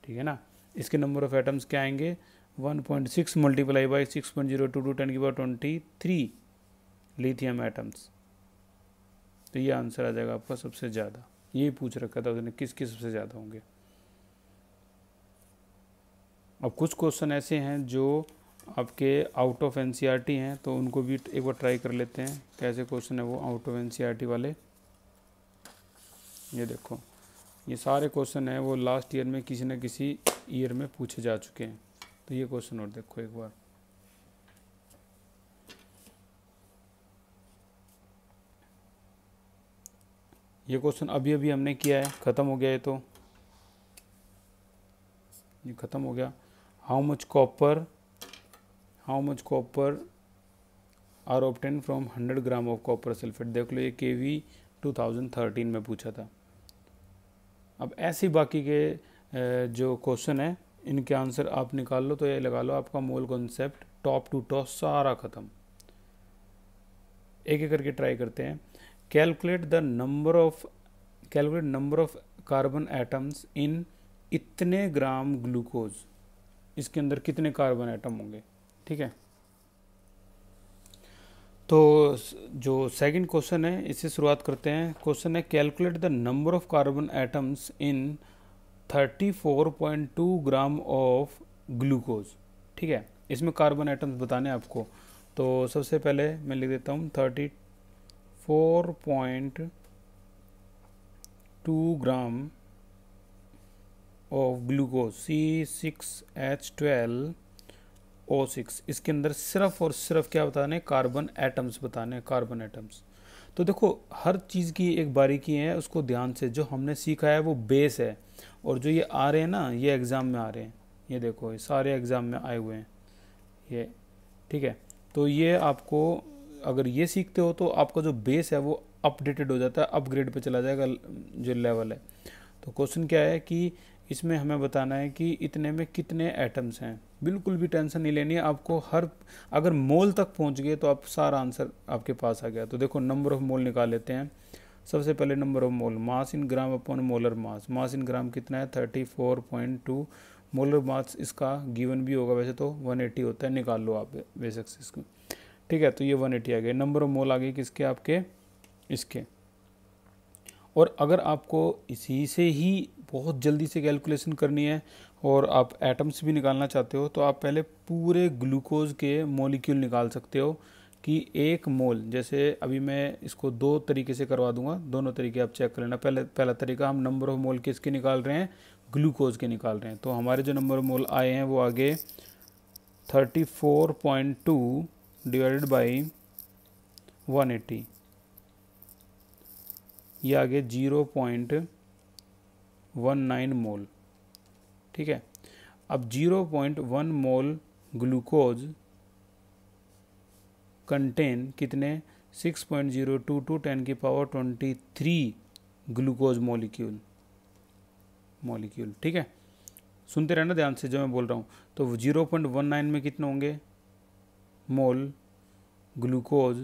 ठीक है ना इसके नंबर ऑफ़ एटम्स क्या आएंगे 1.6 point six multiply by six point zero two two ten की by twenty three lithium atoms तो ये आंसर आ जाएगा आपका सबसे ज़्यादा ये पूछ रखा था उसने किस किस सबसे ज़्यादा होंगे अब कुछ क्वेश्चन ऐसे हैं जो आपके आउट ऑफ एन हैं तो उनको भी एक बार ट्राई कर लेते हैं कैसे क्वेश्चन है वो आउट ऑफ एन वाले ये देखो ये सारे क्वेश्चन हैं वो लास्ट ईयर में किसी न किसी ईयर में पूछे जा चुके हैं तो ये क्वेश्चन और देखो एक बार ये क्वेश्चन अभी अभी हमने किया है ख़त्म हो गया ये तो ये ख़त्म हो गया how much copper how much copper are obtain from hundred gram of copper sulphate देख लो ये के वी टू थाउजेंड थर्टीन में पूछा था अब ऐसे बाकी के जो क्वेश्चन है इनके आंसर आप निकाल लो तो ये लगा लो आपका mole concept top to top सारा ख़त्म एक एक करके ट्राई करते हैं calculate the number of calculate number of carbon atoms in इतने ग्राम ग्लूकोज इसके अंदर कितने कार्बन एटम होंगे ठीक है तो जो सेकंड क्वेश्चन है इससे शुरुआत करते हैं क्वेश्चन है calculate the number of carbon atoms in 34.2 gram of glucose ठीक है इसमें कार्बन एटम्स बताने आपको तो सबसे पहले मैं लिख देता हूँ thirty four point two gram of glucose C six H twelve O six इसके अंदर सिर्फ और सिर्फ क्या बताने कार्बन एटम्स बताने कार्बन एटम्स तो देखो हर चीज़ की एक बारीकी है उसको ध्यान से जो हमने सीखा है वो बेस है और जो ये आ रहे हैं ना ये एग्ज़ाम में आ रहे हैं ये देखो ये सारे एग्ज़ाम में आए हुए हैं ये ठीक है तो ये आपको अगर ये सीखते हो तो आपका जो बेस है वो अपडेटेड हो जाता है अपग्रेड पे चला जाएगा जो लेवल है तो क्वेश्चन क्या है कि इसमें हमें बताना है कि इतने में कितने एटम्स हैं बिल्कुल भी टेंशन नहीं लेनी है आपको हर अगर मोल तक पहुंच गए तो आप सारा आंसर आपके पास आ गया तो देखो नंबर ऑफ मोल निकाल लेते हैं सबसे पहले number of mole mass in gram upon molar mass mass in gram कितना है thirty four point two molar mass इसका गिवन भी होगा वैसे तो वन एटी होता है निकाल लो आप बेशक इसको ठीक है तो ये 180 आ गए नंबर ऑफ मोल आ गए किसके आपके इसके और अगर आपको इसी से ही बहुत जल्दी से कैलकुलेशन करनी है और आप एटम्स भी निकालना चाहते हो तो आप पहले पूरे ग्लूकोज के मोलिक्यूल निकाल सकते हो कि एक मोल जैसे अभी मैं इसको दो तरीके से करवा दूंगा दोनों तरीके आप चेक कर लेना पहले पहला तरीका हम नंबर ऑफ मोल किसके निकाल रहे हैं ग्लूकोज के निकाल रहे हैं तो हमारे जो नंबर ऑफ मोल आए हैं वो आगे thirty four point two divided by 180 ये आ गया zero point one nine mole ठीक है अब zero point one mole glucose contain कितने six point zero two two ten की power twenty three glucose molecule molecule ठीक है सुनते रहना ध्यान से जो मैं बोल रहा हूँ तो जीरो पॉइंट वन नाइन में कितने होंगे मोल ग्लूकोज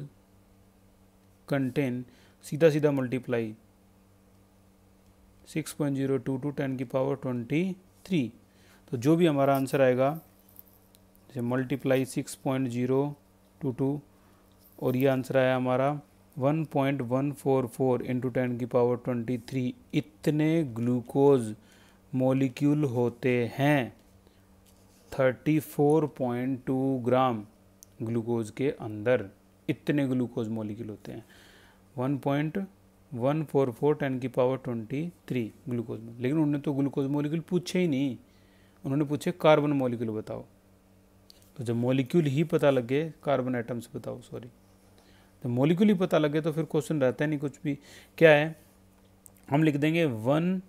कंटेन सीधा सीधा multiply six point zero two two ten की पावर ट्वेंटी थ्री तो जो भी हमारा आंसर आएगा जैसे multiply six point zero two two और ये आंसर आया हमारा one point one four four into ten की पावर ट्वेंटी थ्री इतने ग्लूकोज मोलिक्यूल होते हैं thirty four point two gram glucose के अंदर इतने ग्लूकोज मॉलिक्यूल होते हैं one point one four four ten की पावर ट्वेंटी थ्री ग्लूकोज लेकिन उन्होंने तो ग्लूकोज मॉलिक्यूल पूछे ही नहीं उन्होंने पूछे कार्बन मॉलिक्यूल बताओ तो जब मॉलिक्यूल ही पता लगे कार्बन एटम्स बताओ सॉरी जब मॉलिक्यूल ही पता लगे तो फिर क्वेश्चन रहता है नहीं कुछ भी क्या है हम लिख देंगे one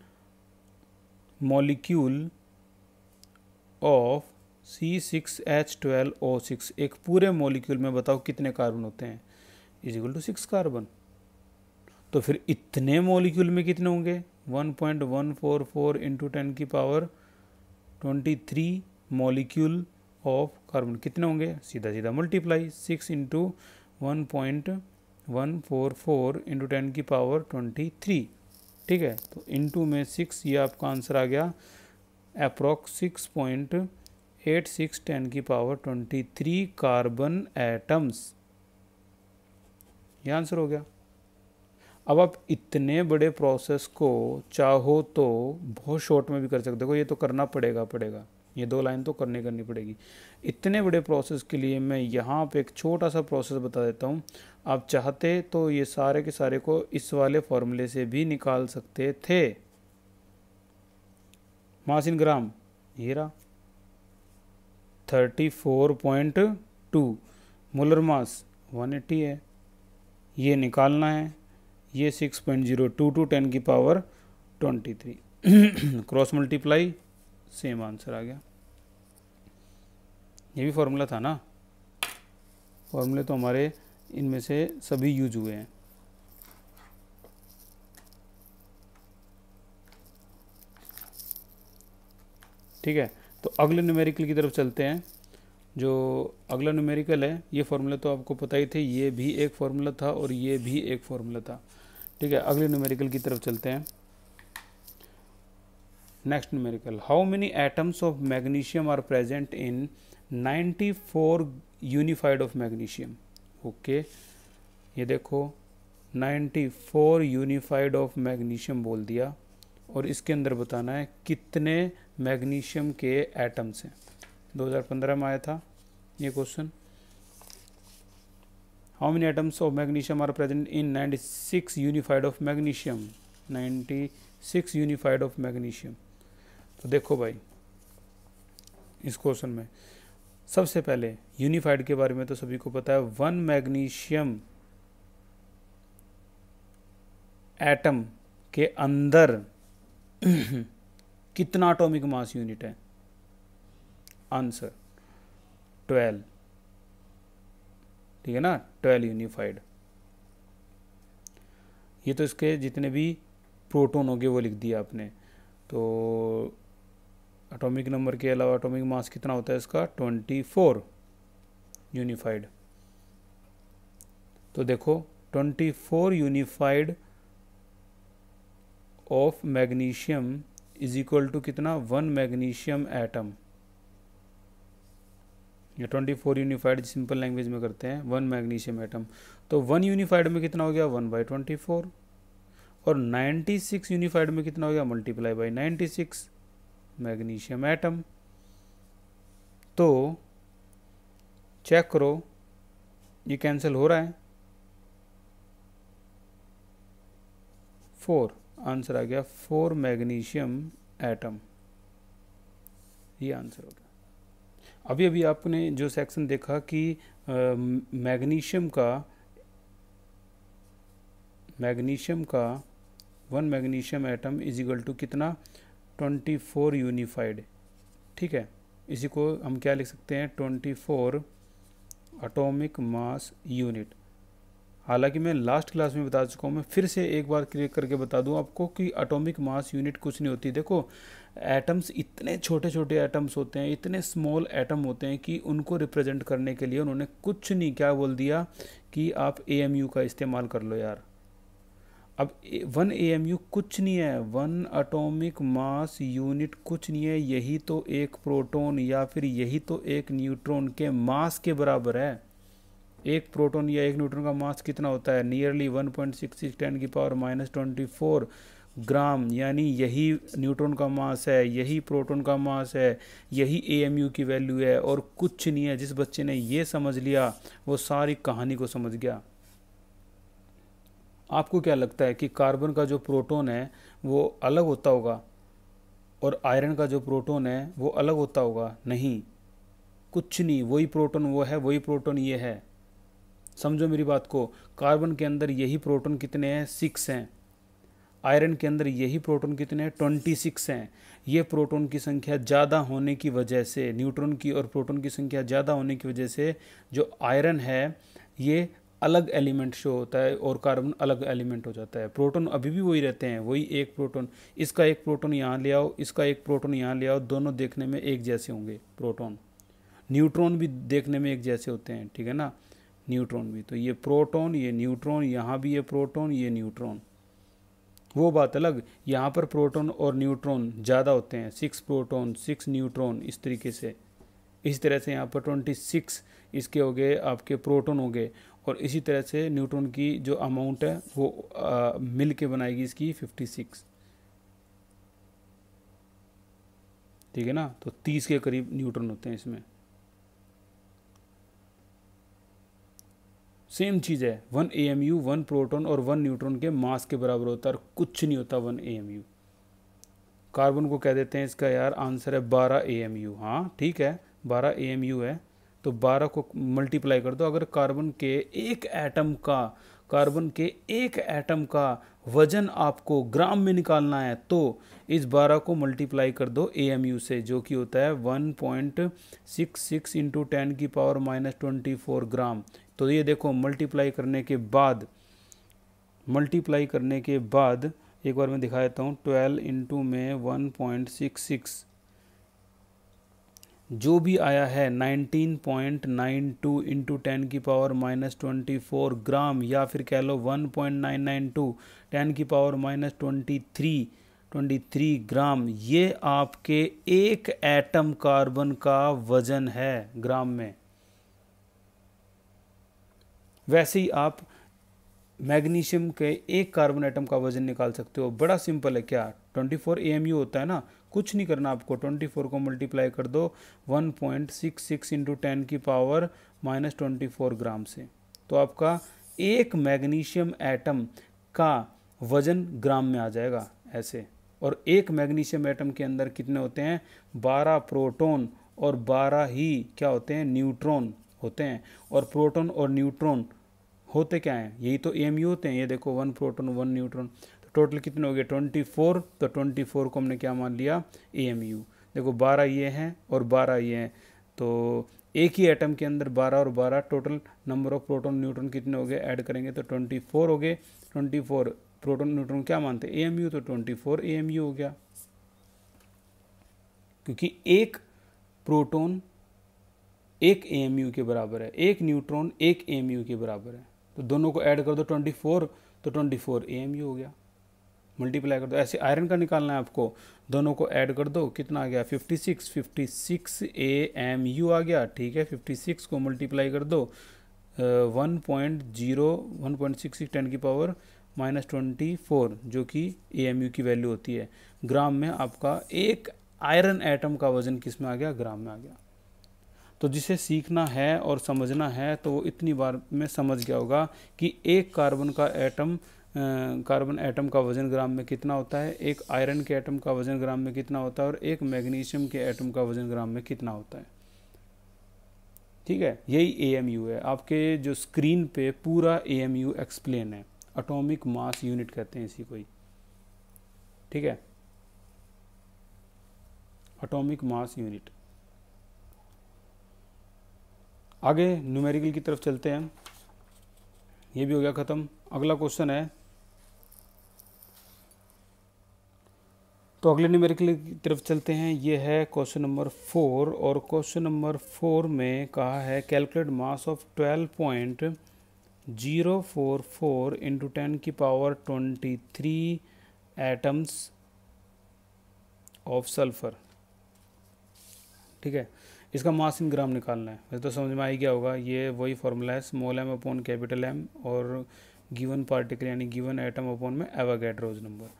molecule of C six H twelve O six एक पूरे मोलिक्यूल में बताओ कितने कार्बन होते हैं is equal to six carbon तो फिर इतने मोलिक्यूल में कितने होंगे one point one four four into ten की power twenty three molecule of carbon कितने होंगे सीधा सीधा multiply six into one point one four four into ten की पावर ट्वेंटी थ्री ठीक है तो इंटू में सिक्स ये आपका आंसर आ गया approx six point eight six ten की power twenty three carbon atoms ये आंसर हो गया अब आप इतने बड़े प्रोसेस को चाहो तो बहुत शॉर्ट में भी कर सकते हो ये तो करना पड़ेगा पड़ेगा ये दो लाइन तो करने करनी पड़ेगी इतने बड़े प्रोसेस के लिए मैं यहाँ पे एक छोटा सा प्रोसेस बता देता हूँ आप चाहते तो ये सारे के सारे को इस वाले फॉर्मूले से भी निकाल सकते थे मासिन ग्राम हीरा thirty four point two molar mass one eighty है ये निकालना है ये six point zero two two ten की power twenty three cross multiply same answer आ गया ये भी फॉर्मूला था ना फॉर्मूले तो हमारे इनमें से सभी यूज हुए हैं ठीक है तो अगले न्यूमेरिकल की तरफ चलते हैं जो अगला न्यूमेरिकल है ये फार्मूला तो आपको पता ही थे ये भी एक फार्मूला था और ये भी एक फार्मूला था ठीक है अगले न्यूमेरिकल की तरफ चलते हैं next numerical how many atoms of magnesium are present in 94 unified of magnesium okay ये देखो 94 यूनिफाइड ऑफ मैग्नीशियम बोल दिया और इसके अंदर बताना है कितने मैग्नीशियम के एटम्स हैं 2015 में आया था ये question how many atoms of magnesium are present in 96 unified of magnesium 96 unified of magnesium तो देखो भाई इस क्वेश्चन में सबसे पहले यूनिफाइड के बारे में तो सभी को पता है वन मैग्नीशियम एटम के अंदर (clears throat) कितना एटॉमिक मास यूनिट है आंसर ट्वेल्व ठीक है ना ट्वेल्व यूनिफाइड ये तो इसके जितने भी प्रोटोन हो गए वो लिख दिया आपने तो एटॉमिक नंबर के अलावा एटॉमिक मास कितना होता है इसका ट्वेंटी फोर यूनिफाइड तो देखो twenty four unified of magnesium is equal to कितना वन मैग्नीशियम एटम या twenty four unified simple language में करते हैं वन मैग्नीशियम एटम तो वन यूनिफाइड में कितना हो गया वन बाई ट्वेंटी फोर और नाइन्टी सिक्स यूनिफाइड में कितना हो गया multiply by ninety six magnesium atom तो चेक करो ये कैंसिल हो रहा है फोर आंसर आ गया फोर मैग्नीशियम एटम ये आंसर हो गया अभी अभी आपने जो सेक्शन देखा कि मैग्नीशियम का मैग्नीशियम का one magnesium atom is equal to कितना ट्वेंटी फोर यूनिफाइड ठीक है इसी को हम क्या लिख सकते हैं twenty four atomic mass unit हालांकि मैं लास्ट क्लास में बता चुका हूँ मैं फिर से एक बार क्लियर करके बता दूँ आपको कि अटोमिक मास यूनिट कुछ नहीं होती देखो एटम्स इतने छोटे छोटे एटम्स होते हैं इतने स्मॉल एटम होते हैं कि उनको रिप्रेजेंट करने के लिए उन्होंने कुछ नहीं क्या बोल दिया कि आप ए का इस्तेमाल कर लो यार अब वन ए कुछ नहीं है वन अटोमिक मास यूनिट कुछ नहीं है यही तो एक प्रोटोन या फिर यही तो एक न्यूट्रॉन के मास के बराबर है एक प्रोटॉन या एक न्यूट्रॉन का मास कितना होता है नियरली 1.66 पॉइंट सिक्स टेन की power minus twenty four gram यानी यही न्यूट्रॉन का मास है यही प्रोटॉन का मास है यही यू की वैल्यू है और कुछ नहीं है जिस बच्चे ने ये समझ लिया वो सारी कहानी को समझ गया आपको क्या लगता है कि कार्बन का जो प्रोटॉन है वो अलग होता होगा और आयरन का जो प्रोटॉन है वो अलग होता होगा नहीं कुछ नहीं वही प्रोटॉन वो है वही प्रोटॉन ये है समझो मेरी बात को कार्बन के अंदर यही प्रोटॉन कितने हैं सिक्स हैं आयरन के अंदर यही प्रोटॉन कितने हैं ट्वेंटी सिक्स हैं ये प्रोटॉन की संख्या ज़्यादा होने की वजह से न्यूट्रॉन की और प्रोटॉन की संख्या ज़्यादा होने की वजह से जो आयरन है ये अलग एलिमेंट शो होता है और कार्बन अलग एलिमेंट हो जाता है प्रोटॉन अभी भी वही रहते हैं वही एक प्रोटॉन इसका एक प्रोटॉन यहाँ ले आओ इसका एक प्रोटॉन यहाँ ले आओ दोनों देखने में एक जैसे होंगे प्रोटॉन न्यूट्रॉन भी देखने में एक जैसे होते हैं ठीक है ना न्यूट्रॉन भी तो ये प्रोटॉन ये न्यूट्रॉन यहाँ भी ये प्रोटॉन ये न्यूट्रॉन वो बात अलग यहाँ पर प्रोटॉन और न्यूट्रॉन ज़्यादा होते हैं सिक्स प्रोटॉन सिक्स न्यूट्रॉन इस तरीके से इस तरह से यहाँ पर ट्वेंटी सिक्स इसके हो गए आपके प्रोटॉन हो गए और इसी तरह से न्यूट्रॉन की जो अमाउंट है वो मिल के बनाएगी इसकी फिफ्टी सिक्स ठीक है ना तो तीस के करीब न्यूट्रॉन होते हैं इसमें सेम चीज़ है one A M U one proton और वन न्यूट्रॉन के मास के बराबर होता है और कुछ नहीं होता one A M U carbon को कह देते हैं इसका यार आंसर है बारह ए एम यू हाँ ठीक है बारह ए एम यू है तो बारह को मल्टीप्लाई कर दो अगर कार्बन के एक एटम का कार्बन के एक एटम का वजन आपको ग्राम में निकालना है तो इस बारह को मल्टीप्लाई कर दो ए एम यू से जो कि होता है one point six six into ten की power minus twenty four gram तो ये देखो मल्टीप्लाई करने के बाद मल्टीप्लाई करने के बाद एक बार मैं दिखा देता हूँ ट्वेल्व इंटू में वन पॉइंट सिक्स सिक्स जो भी आया है nineteen point nine two into ten की power minus twenty four gram या फिर कह लो one point nine nine two ten की power minus twenty three twenty three gram ये आपके एक एटम कार्बन का वजन है ग्राम में वैसे ही आप मैग्नीशियम के एक कार्बन एटम का वजन निकाल सकते हो बड़ा सिंपल है क्या 24 फोर एम यू होता है ना कुछ नहीं करना आपको 24 को मल्टीप्लाई कर दो 1.66 point six six into ten की पावर माइनस ट्वेंटी ग्राम से तो आपका एक मैग्नीशियम एटम का वजन ग्राम में आ जाएगा ऐसे और एक मैग्नीशियम एटम के अंदर कितने होते हैं 12 प्रोटॉन और 12 ही क्या होते हैं न्यूट्रॉन होते हैं और प्रोटॉन और न्यूट्रॉन होते क्या हैं यही तो एम होते हैं ये देखो वन प्रोटॉन वन न्यूट्रॉन तो टोटल कितने हो गए ट्वेंटी फोर तो ट्वेंटी फोर को हमने क्या मान लिया ए देखो बारह ये हैं और बारह ये हैं तो एक ही एटम के अंदर 12 और 12 total number of proton neutron कितने हो गए ऐड करेंगे तो 24 हो गए 24 प्रोटॉन न्यूट्रॉन क्या मानते हैं एएमयू तो 24 एएमयू हो गया क्योंकि एक प्रोटॉन एक ए के बराबर है एक न्यूट्रॉन एक ए के बराबर है तो दोनों को ऐड कर दो 24 तो 24 फोर हो गया मल्टीप्लाई कर दो ऐसे आयरन का निकालना है आपको दोनों को ऐड कर दो कितना आ गया 56 56 ए एम यू आ गया ठीक है 56 को मल्टीप्लाई कर दो one point zero one point six six ten की पावर माइनस ट्वेंटी फोर जो कि ए एम यू की वैल्यू होती है ग्राम में आपका एक आयरन एटम का वजन किस में आ गया ग्राम में आ गया तो जिसे सीखना है और समझना है तो वो इतनी बार में समझ गया होगा कि एक कार्बन का एटम कार्बन एटम का वजन ग्राम में कितना होता है एक आयरन के एटम का वजन ग्राम में कितना होता है और एक मैग्नीशियम के एटम का वजन ग्राम में कितना होता है ठीक है यही ए है आपके जो स्क्रीन पे पूरा ए एक्सप्लेन है अटोमिक मास यूनिट कहते हैं इसी को ही ठीक है अटोमिक मास यूनिट आगे न्यूमेरिकल की तरफ चलते हैं ये भी हो गया ख़त्म अगला क्वेश्चन है तो अगले न्यूमेरिकल की तरफ चलते हैं ये है क्वेश्चन नंबर फोर और क्वेश्चन नंबर फोर में कहा है calculate mass of twelve point zero four four into ten की power twenty three atoms of sulphur ठीक है इसका मास इन ग्राम निकालना है वैसे तो समझ में आ ही गया होगा ये वही फार्मूला है small M upon capital M और गिवन पार्टिकल यानी गिवन एटम अपॉन में एवागेड्रोज नंबर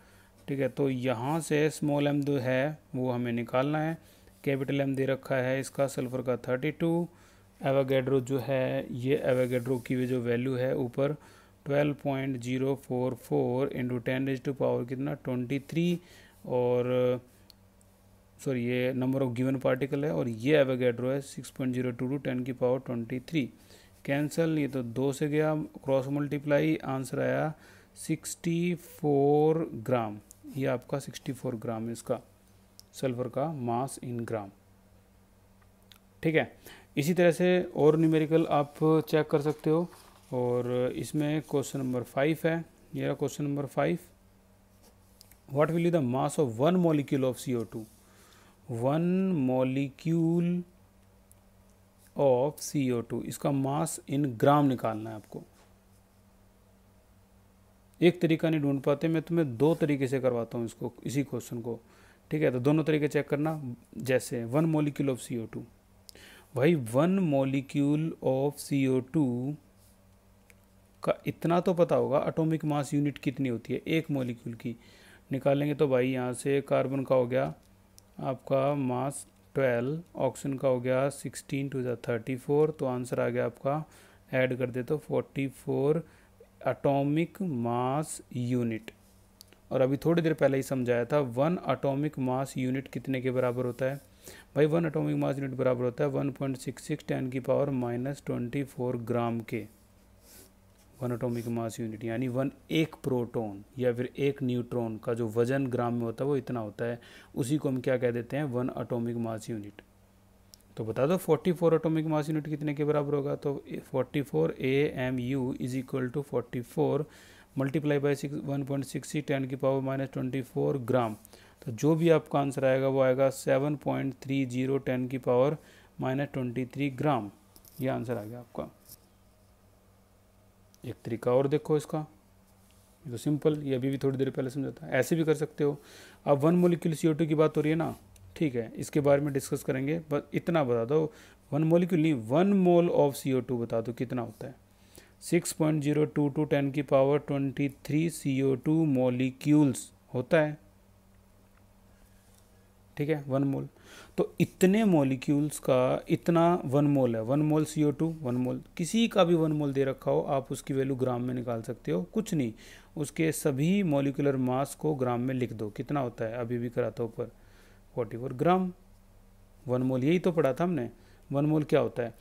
ठीक है तो यहाँ से स्मॉल एम जो है वो हमें निकालना है कैपिटल एम दे रखा है इसका सल्फर का थर्टी टू एवागेड्रो जो है ये एवागेड्रो की जो वैल्यू है ऊपर twelve point zero four four into ten raise to power कितना ट्वेंटी थ्री और सॉरी ये नंबर ऑफ गिवन पार्टिकल है और ये एवेगेड्रो है six point zero two two ten की पावर ट्वेंटी थ्री कैंसल ये तो दो से गया क्रॉस मल्टीप्लाई आंसर आया सिक्सटी फोर ग्राम ये आपका सिक्सटी फोर ग्राम है इसका सल्फर का मास इन ग्राम ठीक है इसी तरह से और न्यूमेरिकल आप चेक कर सकते हो और इसमें क्वेश्चन नंबर फाइव है मेरा question number five what will you the mass of one molecule of C O two one molecule of C O two इसका मास इन ग्राम निकालना है आपको एक तरीका नहीं ढूंढ पाते मैं तुम्हें दो तरीके से करवाता हूँ इसको इसी क्वेश्चन को ठीक है तो दोनों तरीके चेक करना जैसे one molecule of C O two भाई one molecule of C O two का इतना तो पता होगा अटोमिक मास यूनिट कितनी होती है एक मॉलिक्यूल की निकालेंगे तो भाई यहाँ से कार्बन का हो गया आपका मास 12 ऑक्सीजन का हो गया 16 टू जै थर्टी तो आंसर आ गया आपका ऐड कर दे तो 44 अटोमिक मास यूनिट और अभी थोड़ी देर पहले ही समझाया था वन अटोमिक मास यूनिट कितने के बराबर होता है भाई वन अटोमिक मास यूनिट बराबर होता है 1.66 पॉइंट सिक्स सिक्स टेन की power minus twenty four gram के वन एटॉमिक मास यूनिट यानी वन एक प्रोटॉन या फिर एक न्यूट्रॉन का जो वजन ग्राम में होता है वो इतना होता है उसी को हम क्या कह देते हैं वन एटॉमिक मास यूनिट तो बता दो 44 फोर एटोमिक मास यूनिट कितने के बराबर होगा तो 44 four A M U is equal to forty four multiply by six one point six सी टेन की power minus twenty four gram तो जो भी आपका आंसर आएगा वो आएगा seven point three zero ten की power minus twenty three gram ये आंसर आ गया आपका एक तरीका और देखो इसका ये तो सिंपल ये अभी भी थोड़ी देर पहले समझाता है ऐसे भी कर सकते हो अब वन मोलिक्यूल सी की बात हो रही है ना ठीक है इसके बारे में डिस्कस करेंगे बस इतना बता दो वन मोलिक्यूल नहीं वन मोल ऑफ सी बता दो कितना होता है six point zero two two ten की power twenty three C O two molecules होता है ठीक है वन मोल तो इतने मॉलिक्यूल्स का इतना वन मोल है one mole C O two one mole किसी का भी वन मोल दे रखा हो आप उसकी वैल्यू ग्राम में निकाल सकते हो कुछ नहीं उसके सभी मॉलिकुलर मास को ग्राम में लिख दो कितना होता है अभी भी कराता ऊपर forty four gram one mole यही तो पढ़ा था हमने वन मोल क्या होता है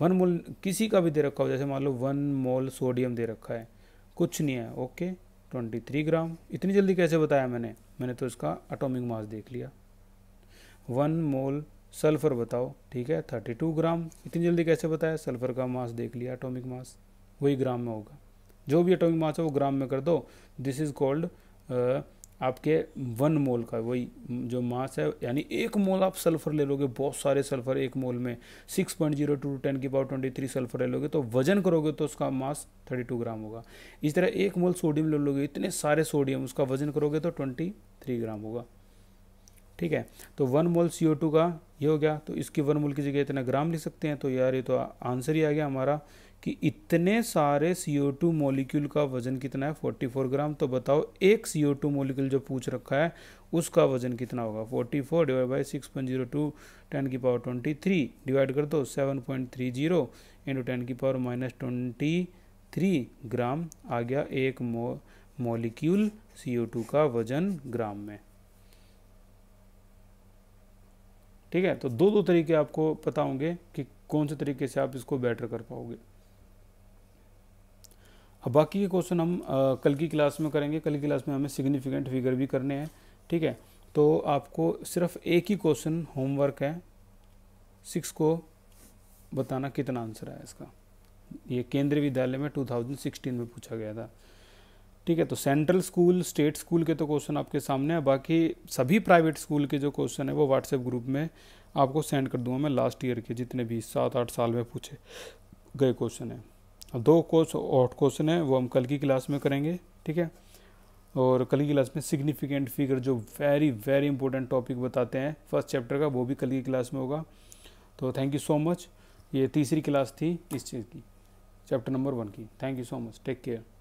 वन मोल किसी का भी दे रखा हो जैसे मान लो वन मोल सोडियम दे रखा है कुछ नहीं है ओके ट्वेंटी थ्री ग्राम इतनी जल्दी कैसे बताया मैंने मैंने तो इसका अटोमिक मास देख लिया वन मोल सल्फर बताओ ठीक है थर्टी टू ग्राम इतनी जल्दी कैसे बताया सल्फर का मास देख लिया एटॉमिक मास वही ग्राम में होगा जो भी एटॉमिक मास है वो ग्राम में कर दो दिस इज कॉल्ड आपके वन मोल का वही जो मास है यानी एक मोल आप सल्फर ले लोगे बहुत सारे सल्फर एक मोल में six point zero two ten की पावर ट्वेंटी थ्री सल्फर ले लोगे तो वजन करोगे तो उसका मास थर्टी टू ग्राम होगा इस तरह एक मोल सोडियम ले लोगे इतने सारे सोडियम उसका वजन करोगे तो ट्वेंटी थ्री ग्राम होगा ठीक है तो वन मोल सी का ये हो गया तो इसकी वन मोल की जगह इतना ग्राम लिख सकते हैं तो यार ये तो आंसर ही आ गया हमारा कि इतने सारे सी ओ टू मोलिक्यूल का वजन कितना है 44 ग्राम तो बताओ एक सी ओ टू मोलिक्यूल जो पूछ रखा है उसका वजन कितना होगा 44 four divide by six point zero two ten की पावर 23 डिवाइड कर दो 7.30 point three zero into ten की power minus twenty three gram आ गया एक मो मोलिक्यूल सी ओ टू का वजन ग्राम में ठीक है तो दो दो तरीके आपको पता होंगे कि कौन से तरीके से आप इसको बेटर कर पाओगे अब बाकी ये क्वेश्चन हम आ, कल की क्लास में करेंगे कल की क्लास में हमें सिग्निफिकेंट फिगर भी करने हैं ठीक है तो आपको सिर्फ एक ही क्वेश्चन होमवर्क है सिक्स को बताना कितना आंसर आया इसका ये केंद्रीय विद्यालय में 2016 में पूछा गया था ठीक है तो सेंट्रल स्कूल स्टेट स्कूल के तो क्वेश्चन आपके सामने है बाकी सभी प्राइवेट स्कूल के जो क्वेश्चन है वो व्हाट्सएप ग्रुप में आपको सेंड कर दूंगा मैं लास्ट ईयर के जितने भी सात आठ साल में पूछे गए क्वेश्चन हैं दो कोर्स और क्वेश्चन है वो हम कल की क्लास में करेंगे ठीक है और कल की क्लास में सिग्निफिकेंट फिगर जो वेरी वेरी इंपॉर्टेंट टॉपिक बताते हैं फर्स्ट चैप्टर का वो भी कल की क्लास में होगा तो थैंक यू सो मच ये तीसरी क्लास थी इस चीज़ की चैप्टर नंबर वन की thank you so much take care